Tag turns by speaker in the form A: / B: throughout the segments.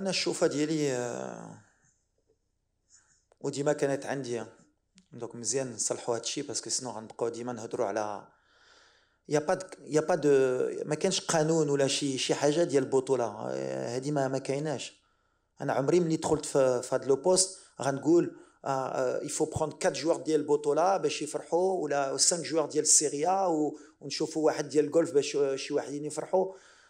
A: انا الشوفه ديالي آه، وديما كانت عندي آه، دونك مزيان نصلحوا هادشي باسكو سينو غنبقاو ديما نهضروا على يا با يا با دو ما كانش قانون ولا شي شي حاجه ديال البطوله هذه آه، ما ما كايناش انا عمري ملي دخلت في هاد لو بوست غنقول يفو بروند 4 جوار ديال البطوله باش يفرحوا ولا 5 جوار ديال السيريا ونشوفوا واحد ديال الجولف باش شي واحدين يفرحوا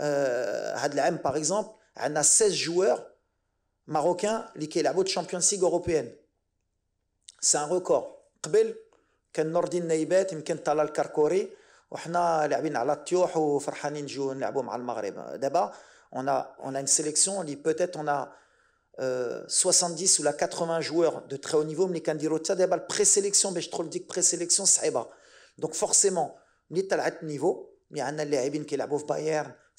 A: cette euh, année par exemple on a 16 joueurs marocains qui ont joué en championnat européenne. c'est un record avant quand on était dans le Nord on était dans le Carcoury et on jouait sur le Thioch et on jouait avec le Maroc on a une sélection qui peut-être on a 70 euh, ou 80 joueurs de très haut niveau mais quand on dit ça la présélection ben, je trouve trop la présélection c'est difficile donc forcément on a des joueurs qui ont joué au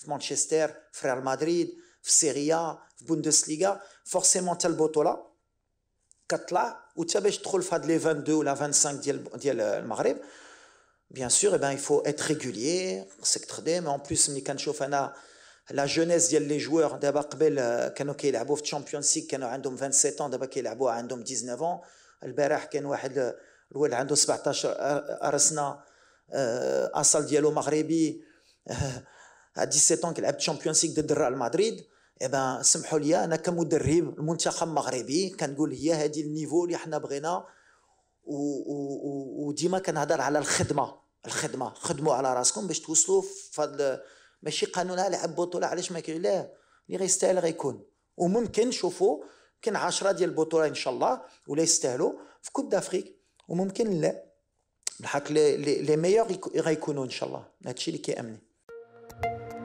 A: Manchester, frère Madrid, Serie A, Bundesliga, forcément tel botola. كتطلع وتباش تدخل 22 ou 25 euh, bien sûr, eh ben, il faut être régulier, c'est mais en plus, la jeunesse les joueurs d'abord قبل كانوا كيلعبوا في Champions League 27 ans دابا كيلعبوا عندهم 19 ans البارح كان واحد الولد عنده 17 ارسنا 17 ans لعبت شامبيونز ليغ ضد ريال مدريد اي اذا سمحوا لي انا كمدرب المنتخب المغربي كنقول هي هذه النيفو اللي حنا بغينا وديما كنهضر على الخدمه الخدمه خدموا على راسكم باش توصلوا فهاد ماشي قانون لعب بطوله علاش ما كاين لا اللي غيستاهل غيكون وممكن نشوفوا يمكن 10 ديال البطوله ان شاء الله ولا يستاهلوا في كوب دافريك وممكن لا بالحق لي ميور غيكونوا ان شاء الله هادشي اللي كيامني you.